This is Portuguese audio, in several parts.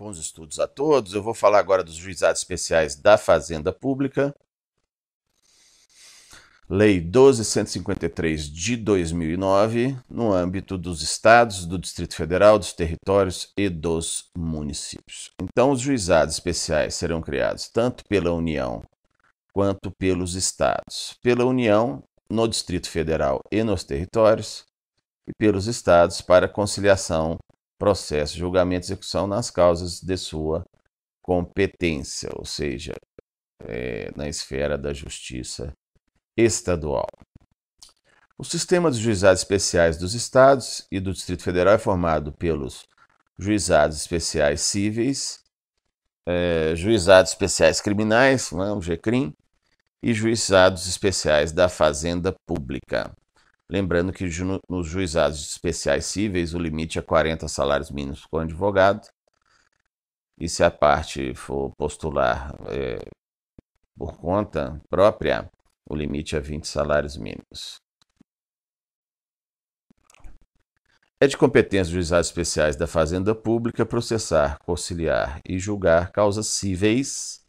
Bons estudos a todos. Eu vou falar agora dos juizados especiais da Fazenda Pública. Lei 12153 de 2009, no âmbito dos estados, do Distrito Federal, dos territórios e dos municípios. Então, os juizados especiais serão criados tanto pela União quanto pelos estados. Pela União, no Distrito Federal e nos territórios, e pelos estados para conciliação processo, julgamento e execução nas causas de sua competência, ou seja, é, na esfera da justiça estadual. O sistema dos juizados especiais dos estados e do Distrito Federal é formado pelos juizados especiais cíveis, é, juizados especiais criminais, né, o GECRIM, e juizados especiais da Fazenda Pública. Lembrando que ju nos juizados especiais cíveis o limite é 40 salários mínimos com advogado. E se a parte for postular é, por conta própria, o limite é 20 salários mínimos. É de competência dos juizados especiais da Fazenda Pública processar, conciliar e julgar causas cíveis,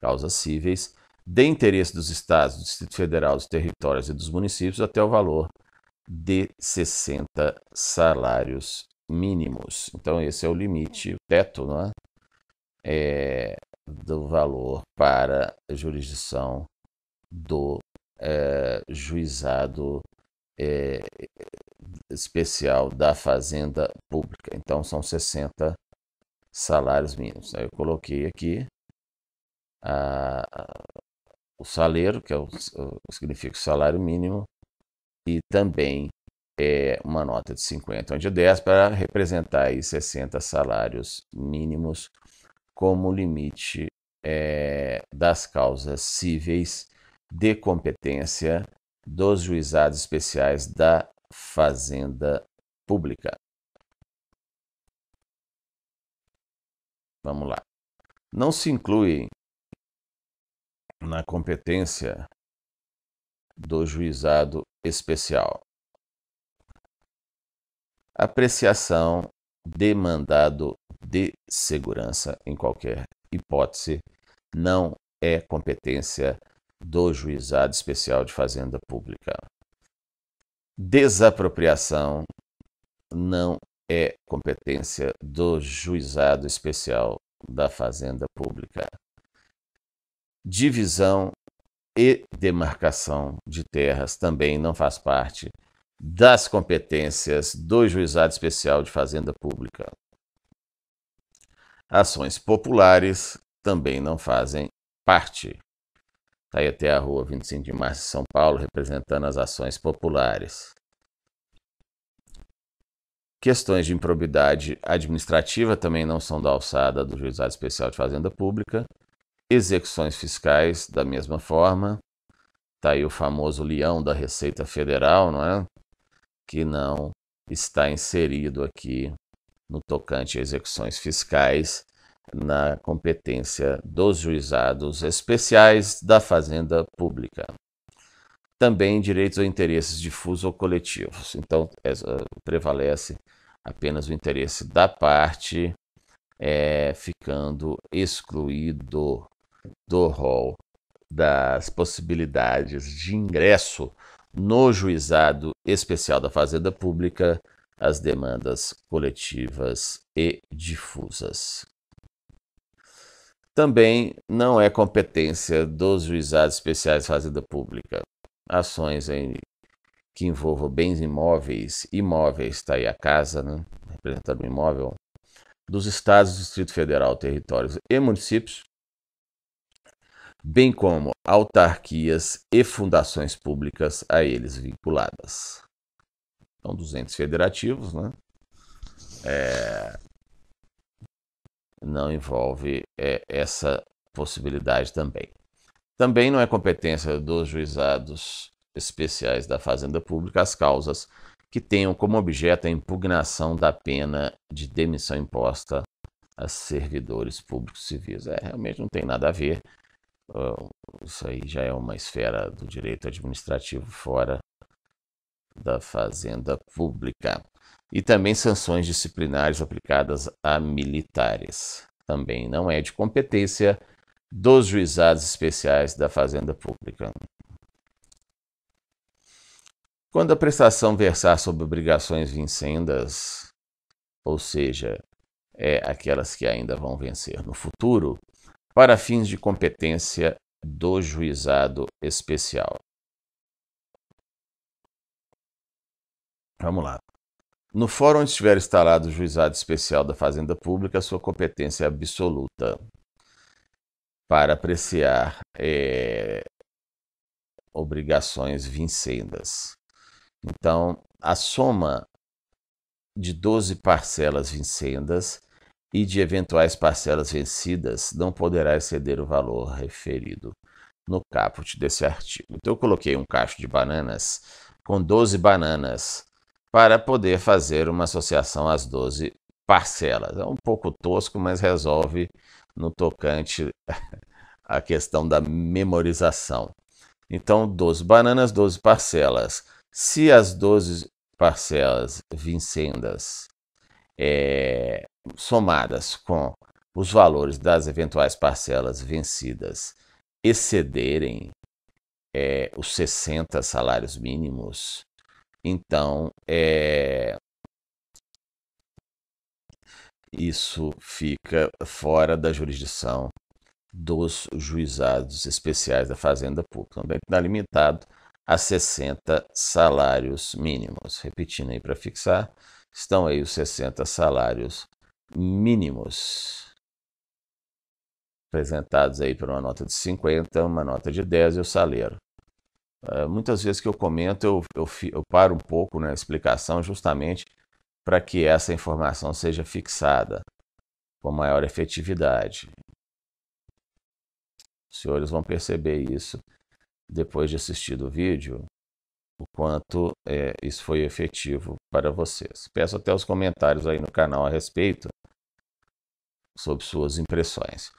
causas cíveis de interesse dos estados, do Distrito Federal, dos territórios e dos municípios até o valor de 60 salários mínimos. Então, esse é o limite, o teto, não é? É, do valor para a jurisdição do é, juizado é, especial da Fazenda Pública. Então, são 60 salários mínimos. Eu coloquei aqui a, o salário, que é o, significa o salário mínimo, e também é, uma nota de 50, onde 10 para representar aí 60 salários mínimos como limite é, das causas cíveis de competência dos juizados especiais da Fazenda Pública. Vamos lá. Não se incluem na competência do juizado especial. Apreciação de mandado de segurança em qualquer hipótese não é competência do juizado especial de fazenda pública. Desapropriação não é competência do juizado especial da fazenda pública divisão e demarcação de terras também não faz parte das competências do Juizado Especial de Fazenda Pública. Ações populares também não fazem parte. Está aí até a rua 25 de março de São Paulo, representando as ações populares. Questões de improbidade administrativa também não são da alçada do Juizado Especial de Fazenda Pública execuções fiscais da mesma forma. Está aí o famoso leão da Receita Federal, não é? Que não está inserido aqui no tocante a execuções fiscais na competência dos juizados especiais da Fazenda Pública. Também direitos ou interesses difusos ou coletivos. Então, prevalece apenas o interesse da parte, é, ficando excluído do rol das possibilidades de ingresso no juizado especial da Fazenda Pública as demandas coletivas e difusas. Também não é competência dos juizados especiais de Fazenda Pública ações em, que envolvam bens imóveis, imóveis, está aí a casa, né? representando o imóvel, dos estados, Distrito Federal, territórios e municípios bem como autarquias e fundações públicas a eles vinculadas. Então, 200 federativos, né? É... Não envolve é, essa possibilidade também. Também não é competência dos juizados especiais da Fazenda Pública as causas que tenham como objeto a impugnação da pena de demissão imposta a servidores públicos civis. É, realmente não tem nada a ver. Ah, isso aí já é uma esfera do direito administrativo fora da Fazenda Pública. E também sanções disciplinares aplicadas a militares. Também não é de competência dos juizados especiais da Fazenda Pública. Quando a prestação versar sobre obrigações vincendas, ou seja, é aquelas que ainda vão vencer no futuro, para fins de competência do juizado especial. Vamos lá. No fórum onde estiver instalado o juizado especial da Fazenda Pública, sua competência é absoluta para apreciar é, obrigações vincendas. Então, a soma de 12 parcelas vincendas e de eventuais parcelas vencidas não poderá exceder o valor referido no caput desse artigo. Então eu coloquei um cacho de bananas com 12 bananas para poder fazer uma associação às 12 parcelas. É um pouco tosco, mas resolve no tocante a questão da memorização. Então, 12 bananas, 12 parcelas. Se as 12 parcelas vincendas é, somadas com os valores das eventuais parcelas vencidas excederem é, os 60 salários mínimos, então é, isso fica fora da jurisdição dos juizados especiais da Fazenda Pública. Também então, está limitado a 60 salários mínimos. Repetindo aí para fixar, estão aí os 60 salários mínimos apresentados aí por uma nota de 50, uma nota de 10 e o salário. Uh, eh, muitas vezes que eu comento, eu, eu, eu paro um pouco na né, explicação justamente para que essa informação seja fixada com maior efetividade. Os senhores vão perceber isso depois de assistir o vídeo o quanto é, isso foi efetivo para vocês. Peço até os comentários aí no canal a respeito sobre suas impressões.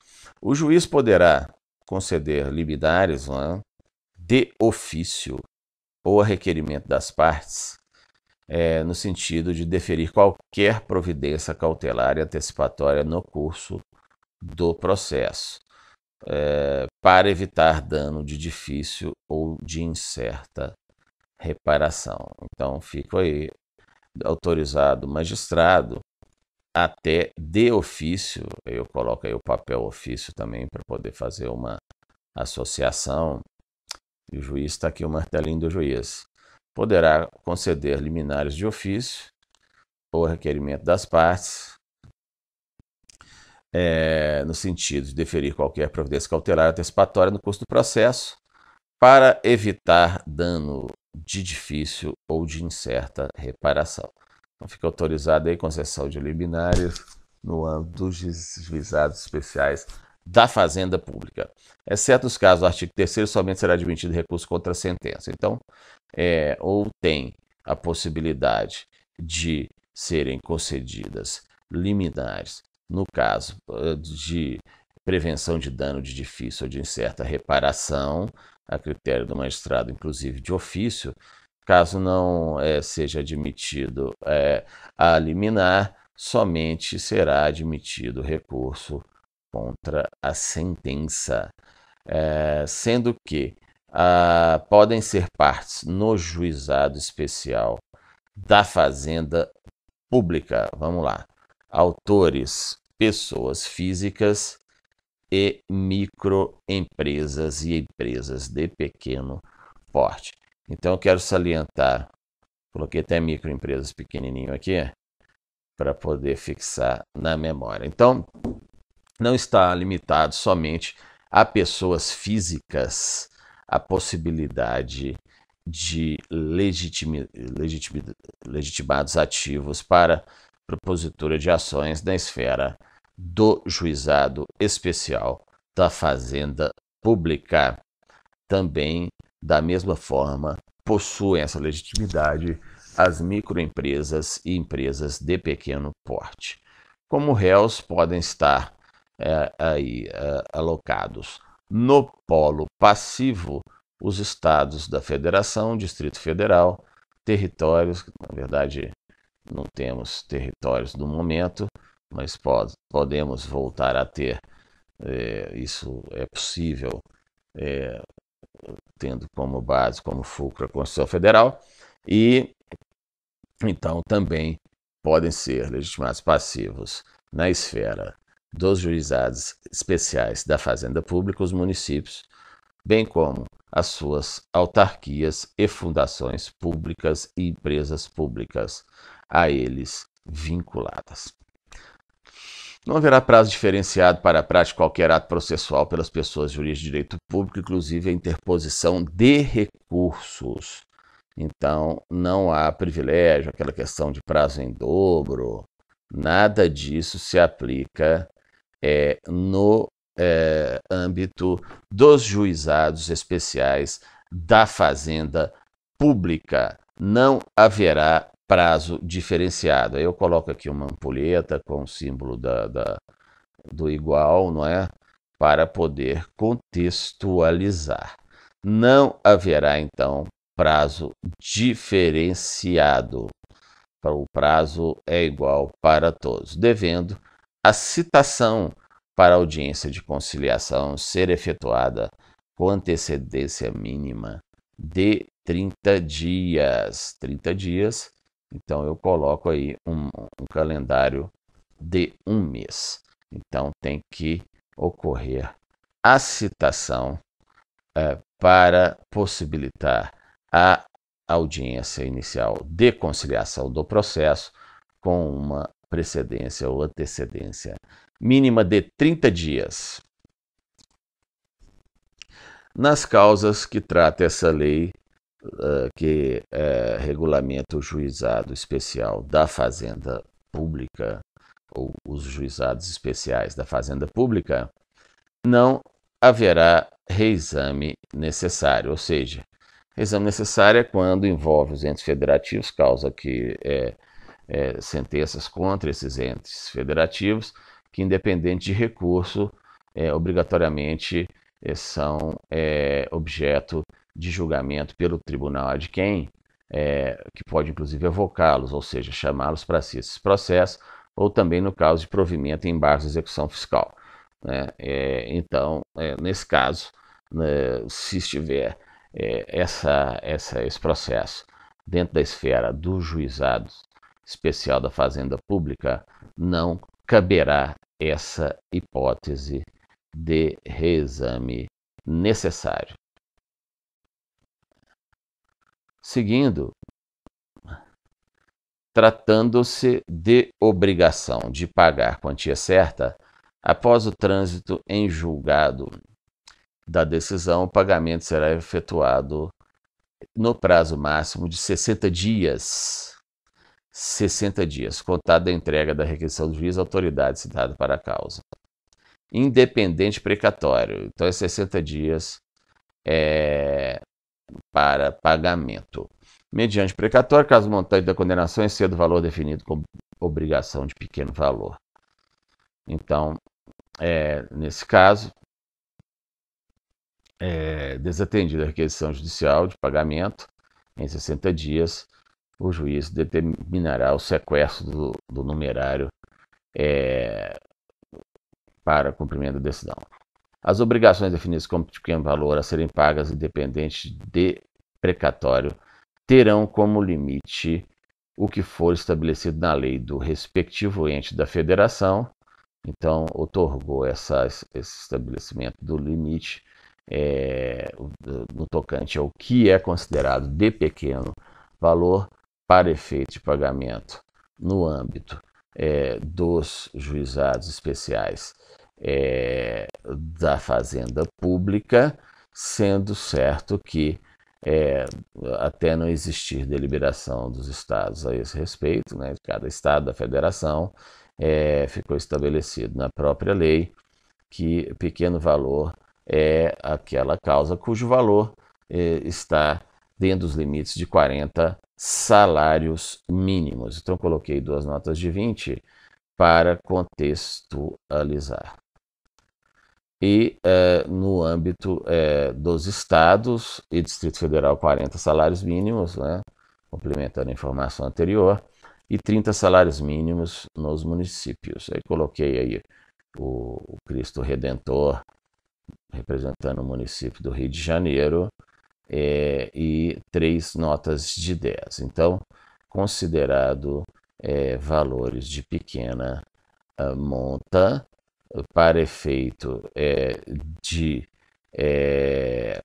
O juiz poderá conceder liminares né, de ofício ou a requerimento das partes, é, no sentido de deferir qualquer providência cautelar e antecipatória no curso do processo, é, para evitar dano de difícil ou de incerta reparação. Então, fico aí autorizado magistrado até de ofício, eu coloco aí o papel ofício também para poder fazer uma associação. E o juiz está aqui o martelinho do juiz. Poderá conceder liminares de ofício ou requerimento das partes, é, no sentido de deferir qualquer providência cautelar antecipatória no curso do processo, para evitar dano de difícil ou de incerta reparação. Então fica autorizada aí concessão de liminares no âmbito dos juizados especiais da Fazenda Pública. Exceto os casos do artigo 3 somente será admitido recurso contra a sentença. Então, é, ou tem a possibilidade de serem concedidas liminares no caso eh, de prevenção de dano de difícil ou de incerta reparação, a critério do magistrado, inclusive de ofício, caso não é, seja admitido é, a liminar, somente será admitido recurso contra a sentença, é, sendo que ah, podem ser partes no juizado especial da Fazenda Pública. Vamos lá. Autores, pessoas físicas e microempresas e empresas de pequeno porte. Então eu quero salientar, coloquei até microempresas pequenininho aqui para poder fixar na memória. Então não está limitado somente a pessoas físicas a possibilidade de legitimi, legitimados ativos para propositura de ações na esfera do Juizado Especial da Fazenda Pública também, da mesma forma, possuem essa legitimidade as microempresas e empresas de pequeno porte. Como réus podem estar é, aí é, alocados no polo passivo os estados da federação, Distrito Federal, territórios, na verdade não temos territórios no momento, mas podemos voltar a ter. É, isso é possível, é, tendo como base, como fulcro a Constituição Federal, e então também podem ser legitimados passivos na esfera dos juizados especiais da Fazenda Pública, os municípios, bem como as suas autarquias e fundações públicas e empresas públicas a eles vinculadas. Não haverá prazo diferenciado para a prática de qualquer ato processual pelas pessoas jurídicas de direito público, inclusive a interposição de recursos. Então, não há privilégio, aquela questão de prazo em dobro, nada disso se aplica é, no é, âmbito dos juizados especiais da Fazenda Pública. Não haverá prazo diferenciado. Aí eu coloco aqui uma ampulheta com o símbolo da, da, do igual, não é? Para poder contextualizar. Não haverá, então, prazo diferenciado. O prazo é igual para todos, devendo a citação para a audiência de conciliação ser efetuada com antecedência mínima de 30 dias. 30 dias então eu coloco aí um, um calendário de um mês. Então tem que ocorrer a citação é, para possibilitar a audiência inicial de conciliação do processo com uma precedência ou antecedência mínima de 30 dias. Nas causas que trata essa lei, que é, regulamenta o juizado especial da Fazenda Pública, ou os juizados especiais da Fazenda Pública, não haverá reexame necessário, ou seja, reexame necessário é quando envolve os entes federativos, causa que é, é, sentenças contra esses entes federativos, que independente de recurso, é, obrigatoriamente é, são é, objeto de julgamento pelo tribunal ad quem, é, que pode inclusive evocá-los, ou seja, chamá-los para si esses processos, ou também no caso de provimento em base de execução fiscal. Né? É, então, é, nesse caso, né, se estiver é, essa, essa, esse processo dentro da esfera do juizado especial da Fazenda Pública, não caberá essa hipótese de reexame necessário seguindo, tratando-se de obrigação de pagar quantia certa após o trânsito em julgado da decisão, o pagamento será efetuado no prazo máximo de 60 dias. 60 dias, contada a entrega da requisição do juiz à autoridade citada para a causa. Independente precatório. Então, é 60 dias é, para pagamento. Mediante precatório, caso o montante da condenação exceda o valor definido como obrigação de pequeno valor. Então, é, nesse caso, é, desatendida a requisição judicial de pagamento, em 60 dias, o juiz determinará o sequestro do, do numerário é, para cumprimento da decisão. As obrigações definidas como pequeno tipo valor a serem pagas independente de precatório terão como limite o que for estabelecido na lei do respectivo ente da federação. Então, otorgou essa, esse estabelecimento do limite é, no tocante ao que é considerado de pequeno valor para efeito de pagamento no âmbito é, dos juizados especiais é, da fazenda pública, sendo certo que é, até não existir deliberação dos estados a esse respeito, né, cada estado da federação, é, ficou estabelecido na própria lei que pequeno valor é aquela causa cujo valor é, está dentro dos limites de 40 salários mínimos. Então, coloquei duas notas de 20 para contextualizar e é, no âmbito é, dos estados e Distrito Federal 40 salários mínimos, né, complementando a informação anterior, e 30 salários mínimos nos municípios. Aí coloquei aí o, o Cristo Redentor representando o município do Rio de Janeiro é, e três notas de 10. Então, considerado é, valores de pequena ah, monta, para efeito é, de é,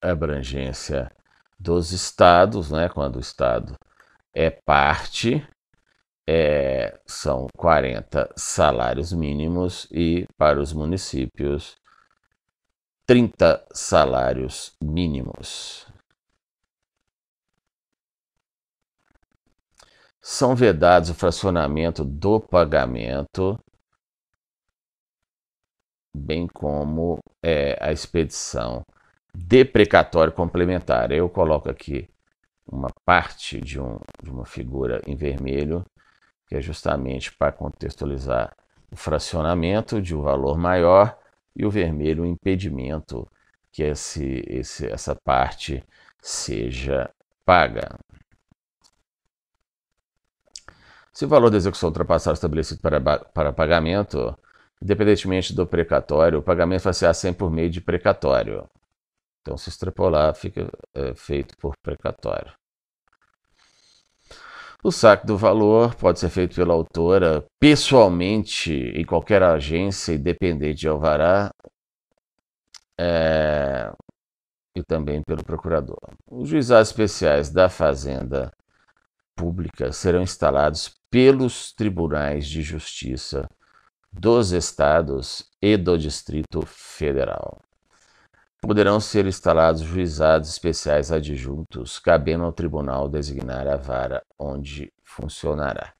abrangência dos estados, né, quando o estado é parte, é, são 40 salários mínimos e para os municípios 30 salários mínimos. são vedados o fracionamento do pagamento, bem como é, a expedição deprecatória complementar. Eu coloco aqui uma parte de, um, de uma figura em vermelho, que é justamente para contextualizar o fracionamento de um valor maior e o vermelho o impedimento que esse, esse, essa parte seja paga. Se o valor da execução ultrapassar o estabelecido para, para pagamento, independentemente do precatório, o pagamento vai ser sempre por meio de precatório. Então, se extrapolar, fica é, feito por precatório. O saque do valor pode ser feito pela autora pessoalmente em qualquer agência independente de alvará é, e também pelo procurador. Os juizados especiais da Fazenda pública serão instalados pelos tribunais de justiça dos estados e do Distrito Federal. Poderão ser instalados juizados especiais adjuntos, cabendo ao tribunal designar a vara onde funcionará.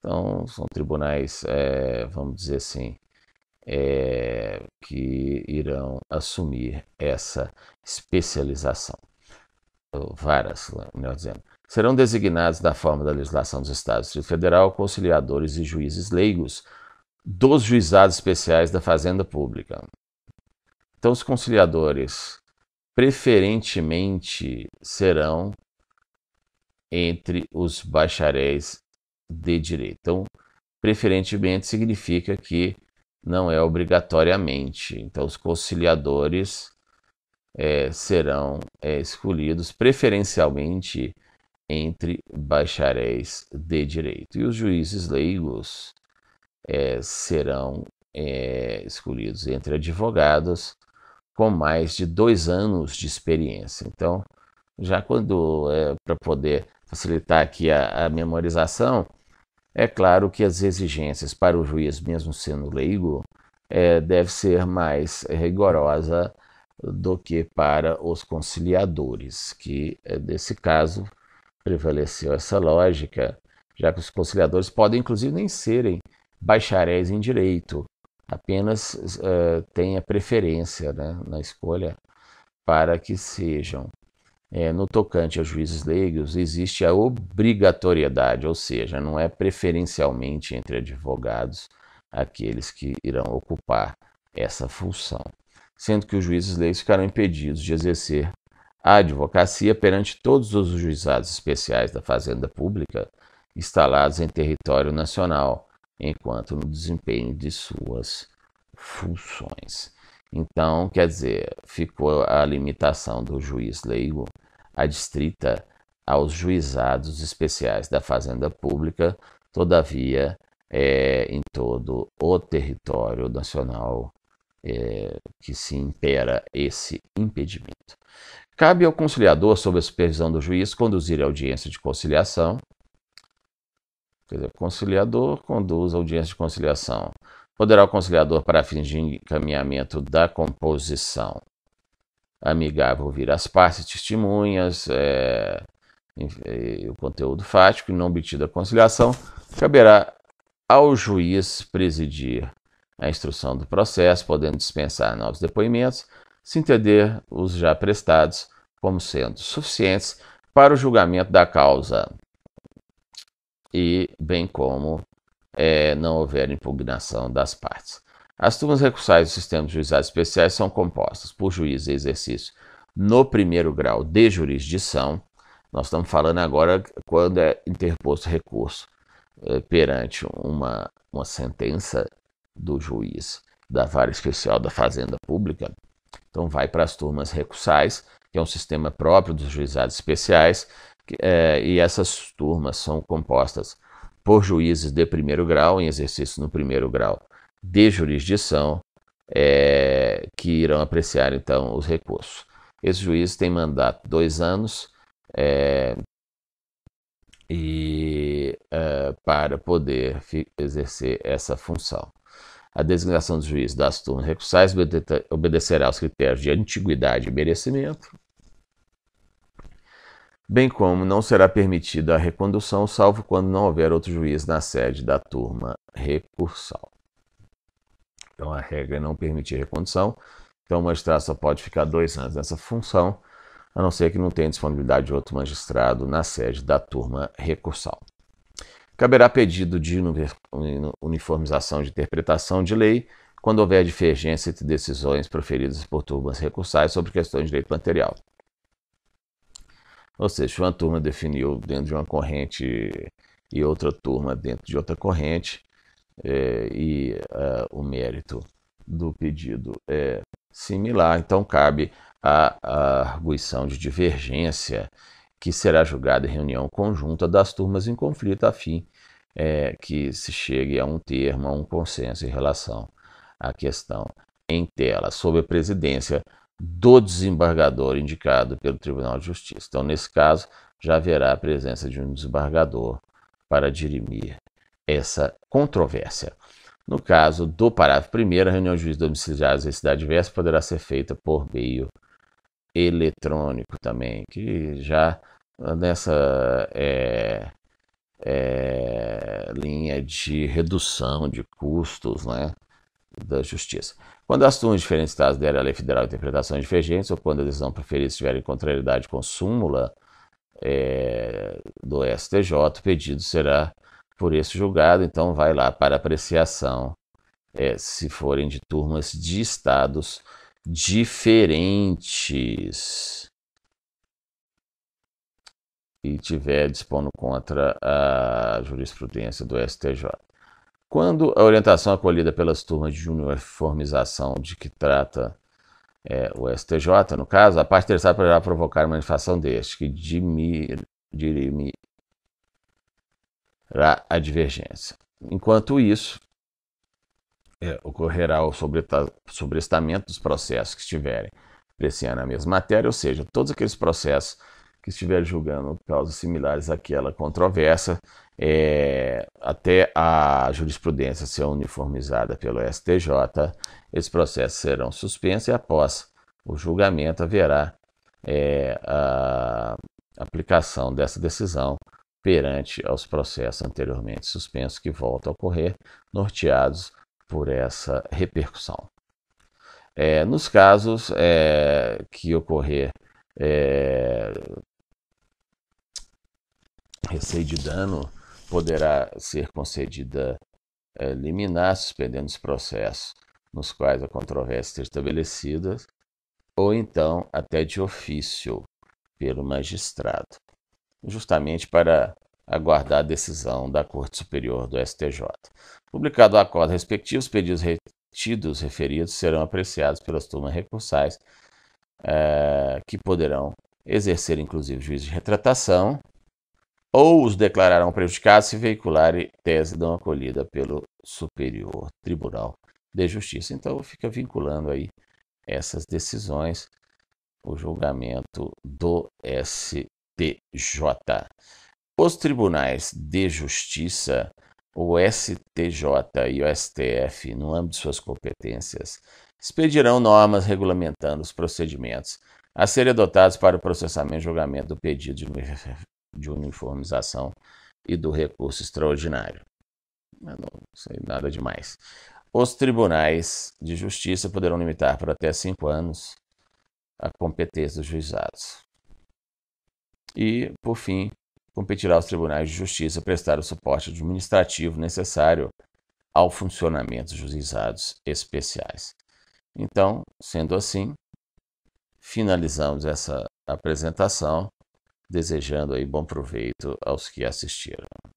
Então, são tribunais, é, vamos dizer assim, é, que irão assumir essa especialização. Varas, melhor dizendo. Serão designados, da forma da legislação dos Estados do Federal, conciliadores e juízes leigos dos juizados especiais da Fazenda Pública. Então, os conciliadores preferentemente serão entre os bacharéis de direito. Então, preferentemente significa que não é obrigatoriamente. Então, os conciliadores é, serão é, escolhidos preferencialmente entre bacharéis de direito. E os juízes leigos é, serão é, escolhidos entre advogados com mais de dois anos de experiência. Então, já quando, é, para poder facilitar aqui a, a memorização, é claro que as exigências para o juiz, mesmo sendo leigo, é, deve ser mais rigorosa do que para os conciliadores, que nesse é, caso prevaleceu assim, essa lógica, já que os conciliadores podem, inclusive, nem serem bacharéis em direito, apenas uh, têm a preferência né, na escolha para que sejam. É, no tocante a juízes leigos, existe a obrigatoriedade, ou seja, não é preferencialmente entre advogados aqueles que irão ocupar essa função, sendo que os juízes leigos ficarão impedidos de exercer a advocacia perante todos os juizados especiais da Fazenda Pública instalados em território nacional, enquanto no desempenho de suas funções. Então, quer dizer, ficou a limitação do juiz leigo adstrita aos juizados especiais da Fazenda Pública, todavia, é, em todo o território nacional é, que se impera esse impedimento. Cabe ao conciliador, sob a supervisão do juiz, conduzir a audiência de conciliação. Quer dizer, conciliador conduz a audiência de conciliação. Poderá o conciliador, para fins de encaminhamento da composição amigável, ouvir as partes, testemunhas, é, é o conteúdo fático e não obtido a conciliação, caberá ao juiz presidir a instrução do processo, podendo dispensar novos depoimentos, se entender os já prestados como sendo suficientes para o julgamento da causa e bem como é, não houver impugnação das partes. As turmas recursais do sistema de juizados especiais são compostas por juízes em exercício no primeiro grau de jurisdição. Nós estamos falando agora quando é interposto recurso é, perante uma, uma sentença do juiz da vara especial da Fazenda Pública, então vai para as turmas recursais, que é um sistema próprio dos juizados especiais, que, é, e essas turmas são compostas por juízes de primeiro grau, em exercício no primeiro grau de jurisdição, é, que irão apreciar então os recursos. Esse juiz tem mandato dois anos é, e é, para poder exercer essa função. A designação do juiz das turmas recursais obedecerá aos critérios de antiguidade e merecimento, bem como não será permitida a recondução, salvo quando não houver outro juiz na sede da turma recursal. Então, a regra é não permitir recondução. Então, o magistrado só pode ficar dois anos nessa função, a não ser que não tenha disponibilidade de outro magistrado na sede da turma recursal. Caberá pedido de uniformização de interpretação de lei quando houver divergência entre decisões proferidas por turmas recursais sobre questões de direito material. Ou seja, uma turma definiu dentro de uma corrente e outra turma dentro de outra corrente, é, e é, o mérito do pedido é similar, então cabe a, a arguição de divergência que será julgada em reunião conjunta das turmas em conflito, a fim é, que se chegue a um termo, a um consenso em relação à questão em tela, sob a presidência do desembargador indicado pelo Tribunal de Justiça. Então, nesse caso, já haverá a presença de um desembargador para dirimir essa controvérsia. No caso do parágrafo 1, a reunião de juízes domiciliares em cidade diversa poderá ser feita por meio eletrônico também, que já nessa é, é, linha de redução de custos né, da justiça. Quando as turmas diferentes estados derem a lei federal interpretações divergentes ou quando a decisão preferida estiver em contrariedade com súmula é, do STJ, o pedido será por esse julgado, então vai lá para apreciação, é, se forem de turmas de estados diferentes e tiver dispondo contra a jurisprudência do STJ. Quando a orientação acolhida pelas turmas de uniformização de que trata é, o STJ, no caso, a parte terceira poderá provocar uma manifestação deste, que dirimirá a divergência. Enquanto isso, é, ocorrerá o sobrestamento dos processos que estiverem apreciando a mesma matéria, ou seja, todos aqueles processos que estiverem julgando causas similares àquela controvérsia, é, até a jurisprudência ser uniformizada pelo STJ, esses processos serão suspensos e após o julgamento haverá é, a aplicação dessa decisão perante aos processos anteriormente suspensos que voltam a ocorrer, norteados por essa repercussão. É, nos casos é, que ocorrer é, receio de dano, poderá ser concedida é, liminar, suspendendo os processos nos quais a controvérsia esteja estabelecida, ou então até de ofício pelo magistrado, justamente para aguardar a decisão da Corte Superior do STJ. Publicado o acordo respectivo, os pedidos retidos referidos serão apreciados pelas turmas recursais, é, que poderão exercer, inclusive, juízo de retratação ou os declararão prejudicados se e tese não acolhida pelo Superior Tribunal de Justiça. Então, fica vinculando aí essas decisões, o julgamento do STJ. Os tribunais de justiça, o STJ e o STF, no âmbito de suas competências, expedirão normas regulamentando os procedimentos a serem adotados para o processamento e julgamento do pedido de uniformização e do recurso extraordinário. Eu não sei nada demais. Os tribunais de justiça poderão limitar por até cinco anos a competência dos juizados. E, por fim, competirá aos tribunais de justiça prestar o suporte administrativo necessário ao funcionamento dos juizados especiais. Então, sendo assim, finalizamos essa apresentação, desejando aí bom proveito aos que assistiram.